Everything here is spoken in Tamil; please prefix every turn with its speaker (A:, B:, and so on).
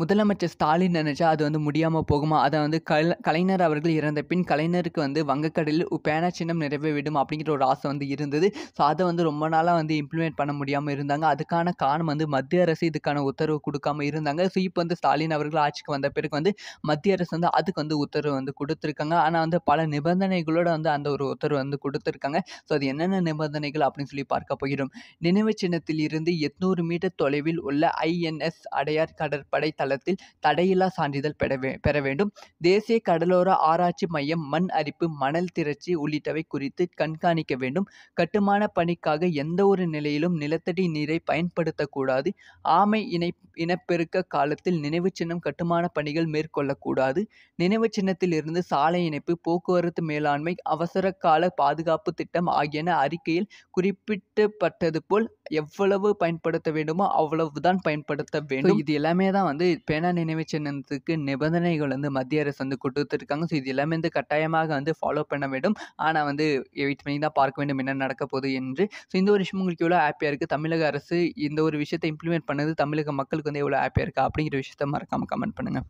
A: முதலமைச்சர் ஸ்டாலின் நினச்சா அது வந்து முடியாமல் போகுமா அதை வந்து கல கலைஞர் அவர்கள் இறந்த பின் கலைஞருக்கு வந்து வங்கக்கடலில் பேனா சின்னம் நிறைவே விடும் அப்படிங்கிற ஒரு ஆசை வந்து இருந்தது ஸோ அதை வந்து ரொம்ப நாளாக வந்து இம்ப்ளிமெண்ட் பண்ண முடியாமல் இருந்தாங்க அதுக்கான காரணம் வந்து மத்திய அரசு இதுக்கான உத்தரவு கொடுக்காம இருந்தாங்க ஸோ இப்போ வந்து ஸ்டாலின் அவர்கள் ஆட்சிக்கு வந்த பிறகு வந்து மத்திய அரசு வந்து அதுக்கு வந்து உத்தரவு வந்து கொடுத்துருக்காங்க ஆனால் வந்து பல நிபந்தனைகளோடு வந்து அந்த ஒரு உத்தரவு வந்து கொடுத்துருக்காங்க ஸோ அது என்னென்ன நிபந்தனைகள் அப்படின்னு சொல்லி பார்க்க போகிறோம் நினைவு சின்னத்தில் இருந்து எட்நூறு மீட்டர் தொலைவில் உள்ள ஐஎன்எஸ் அடையார் கடற்படை தலை காலத்தில் தடையில்லா சான்றிதழ் பெற வே பெற வேண்டும் தேசிய கடலோர ஆராய்ச்சி மையம் மண் அரிப்பு மணல் திரட்சி உள்ளிட்டவை குறித்து கண்காணிக்க வேண்டும் கட்டுமான பணிக்காக எந்த ஒரு நிலையிலும் நிலத்தடி நீரை பயன்படுத்தக்கூடாது ஆமை இணை இனப்பெருக்க காலத்தில் நினைவு சின்னம் கட்டுமான பணிகள் மேற்கொள்ளக்கூடாது நினைவு இருந்து சாலை இணைப்பு போக்குவரத்து மேலாண்மை அவசர கால பாதுகாப்பு திட்டம் ஆகியன அறிக்கையில் குறிப்பிட்டப்பட்டது போல் எவ்வளவு பயன்படுத்த வேண்டுமோ அவ்வளவு தான் பயன்படுத்த வேண்டும் இது எல்லாமே தான் வந்து பேனா நினைவு சின்னத்துக்கு நிபந்தனைகள் வந்து மத்திய அரசு வந்து கொடுத்துருக்காங்க ஸோ இது எல்லாமே வந்து கட்டாயமாக வந்து ஃபாலோ பண்ண வேண்டும் ஆனால் வந்து வெயிட் பண்ணி தான் பார்க்க வேண்டும் என்ன நடக்க போகுது என்று ஸோ இந்த ஒரு விஷயம் உங்களுக்கு எவ்வளோ ஹாப்பியாக இருக்குது தமிழக அரசு இந்த ஒரு விஷயத்தை இம்ப்ளிமெண்ட் பண்ணது தமிழக மக்களுக்கு வந்து எவ்வளோ ஹாப்பியாக இருக்குது அப்படிங்கிற விஷயத்த மறக்காமல் கமெண்ட் பண்ணுங்கள்